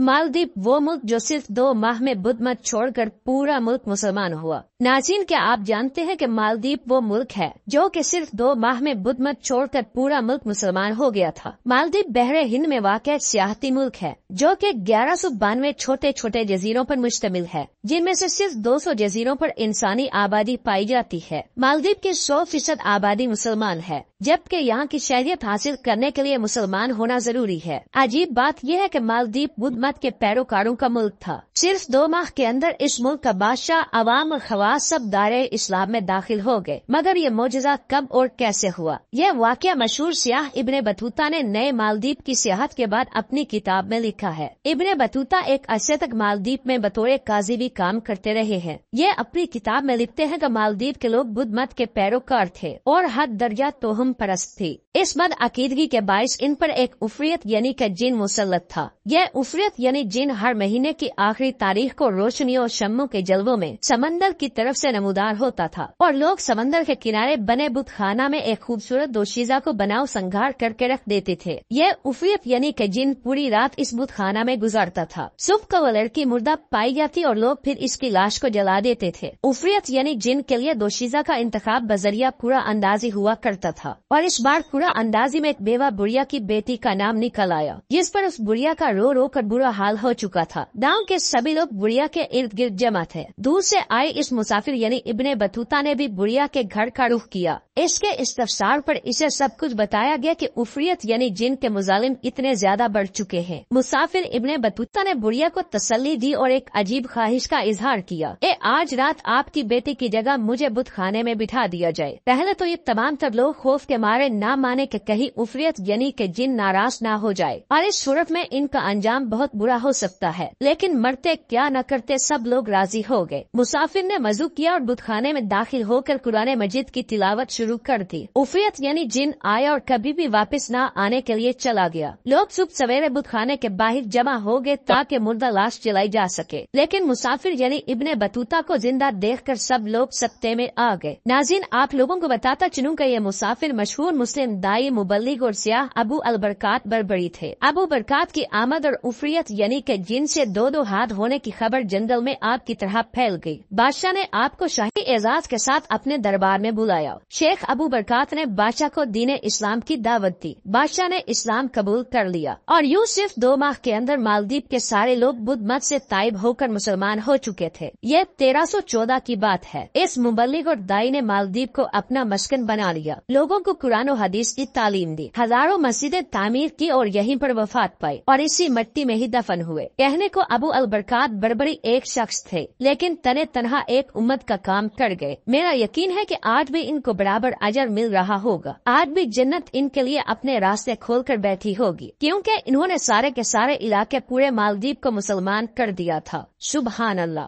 मालदीप वो मुल्क जो सिर्फ दो माह में बुद्ध मत छोड़कर पूरा मुल्क मुसलमान हुआ नाचीन क्या आप जानते हैं कि मालदीप वो मुल्क है जो कि सिर्फ दो माह में बुद्ध मत छोड़कर पूरा मुल्क मुसलमान हो गया था मालदीप बहरे हिंद में वाक़ सियाहती मुल्क है जो कि ग्यारह सौ बानवे छोटे छोटे जजीरों पर मुश्तमिल है जिनमें से सिर्फ दो सौ जजीरों पर इंसानी आबादी पाई जाती है मालदीप की सौ फीसद आबादी मुसलमान है जबकि यहाँ की शहरियत हासिल करने के लिए मुसलमान होना जरूरी है अजीब बात यह है कि मालदीप बुद्ध मत के पैरोकारों का मुल्क था सिर्फ दो माह के अंदर इस मुल्क का बादशाह अवाम और खवास सब दायरे इस्लाम में दाखिल हो गए मगर ये मुजजा कब और कैसे हुआ यह वाक्य मशहूर सियाह इब्न बतूता ने नए मालदीप की सियाहत के बाद अपनी किताब में लिखा है इबन बतूता एक अरसे तक मालदीप में बतौर काजी भी काम करते रहे हैं ये अपनी किताब में लिखते हैं कि मालदीप के लोग बुद्ध मत के पैरोकार थे और हद दर्जा तोहम परस्त थी इस बद अकीदगी के बायस इन पर एक उफरीत यानी का जिन मुसलत था यह उफरीत यानी जिन हर महीने की आखिरी तारीख को रोशनी और शमो के जलवों में समंदर की तरफ से नमोदार होता था और लोग समंदर के किनारे बने बुत खाना में एक खूबसूरत दोशीजा को बनाव संघार करके रख देते थे यह उफ्रियत यानी के जिन पूरी रात इस बुत खाना में गुजारता था सुबह को वो लड़की मुर्दा पाई जाती और लोग फिर इसकी लाश को जला देते थे उफरीत यानी जिन के लिए दोशीजा का इंतखा बजरिया पूरा अंदाजी हुआ करता था और इस बार पूरा अंदाजी में एक बेवा बुढ़िया की बेटी का नाम निकल आया जिस पर उस बुढ़िया का रो रो कर बुरा हाल हो चुका था गाँव के सभी लोग बुढ़िया के इर्द गिर्द जमा थे दूर से आए इस मुसाफिर यानी इबने बतूता ने भी बुढ़िया के घर का रुख किया इसके इस्तफसार पर इसे सब कुछ बताया गया कि उफरियत यानी जिन के मुजालिम इतने ज्यादा बढ़ चुके हैं मुसाफिर इबन बतूता ने बुढ़िया को तसल्ली दी और एक अजीब ख्वाहिश का इजहार किया ए आज रात आपकी बेटी की जगह मुझे बुत खाने में बिठा दिया जाए पहले तो ये तमाम तर लोग खौफ के मारे न माने के कहीं उफरियत यानी के जिन नाराज ना हो जाए और इस सूरत में इनका अंजाम बहुत बुरा हो सकता है लेकिन मरते क्या न करते सब लोग राजी हो गए मुसाफिर ने मजू किया और बुतखाने में दाखिल होकर कुरान मजिद की तिलावत शुरू कर दी उफरियत यानी जिन आया और कभी भी वापस न आने के लिए चला गया लोग सुबह सवेरे बुतखाने के बाहर जमा हो गए ताकि मुर्दा लाश जलाई जा सके लेकिन मुसाफिर यानी इब्ने बतूता को जिंदा देख सब लोग सत्ते में आ गए नाजिन आप लोगों को बताता चुनूं का ये मुसाफिर फिर मशहूर मुस्लिम दाई मुबलिक और सियाह अबू अलबरकत बरबरी थे अबू बरकत की आमद और उफरीत यानी के जिन से दो दो हाथ होने की खबर जंगल में आपकी तरह फैल गई बादशाह ने आपको शाही एजाज के साथ अपने दरबार में बुलाया शेख अबू बरकत ने बादशाह को दीन इस्लाम की दावत दी बादशाह ने इस्लाम कबूल कर लिया और यूँ सिर्फ दो माह के अंदर मालदीप के सारे लोग बुद्ध मत ऐसी तायब होकर मुसलमान हो चुके थे ये तेरह की बात है इस मुबलिक और दाई ने मालदीप को अपना मस्कन बना लिया लोगों को कुरान और हदीस की तालीम दी हजारों मस्जिदें तामीर की और यहीं पर वफात पाई और इसी मट्टी में ही दफन हुए कहने को अबू अल बरकात बड़बड़ी एक शख्स थे लेकिन तने तनहा एक उम्मत का काम कर गए मेरा यकीन है कि आज भी इनको बराबर अजर मिल रहा होगा आज भी जन्नत इनके लिए अपने रास्ते खोल कर बैठी होगी क्यूँकी इन्होंने सारे के सारे इलाके पूरे मालदीप को मुसलमान कर दिया था सुबहान अल्लाह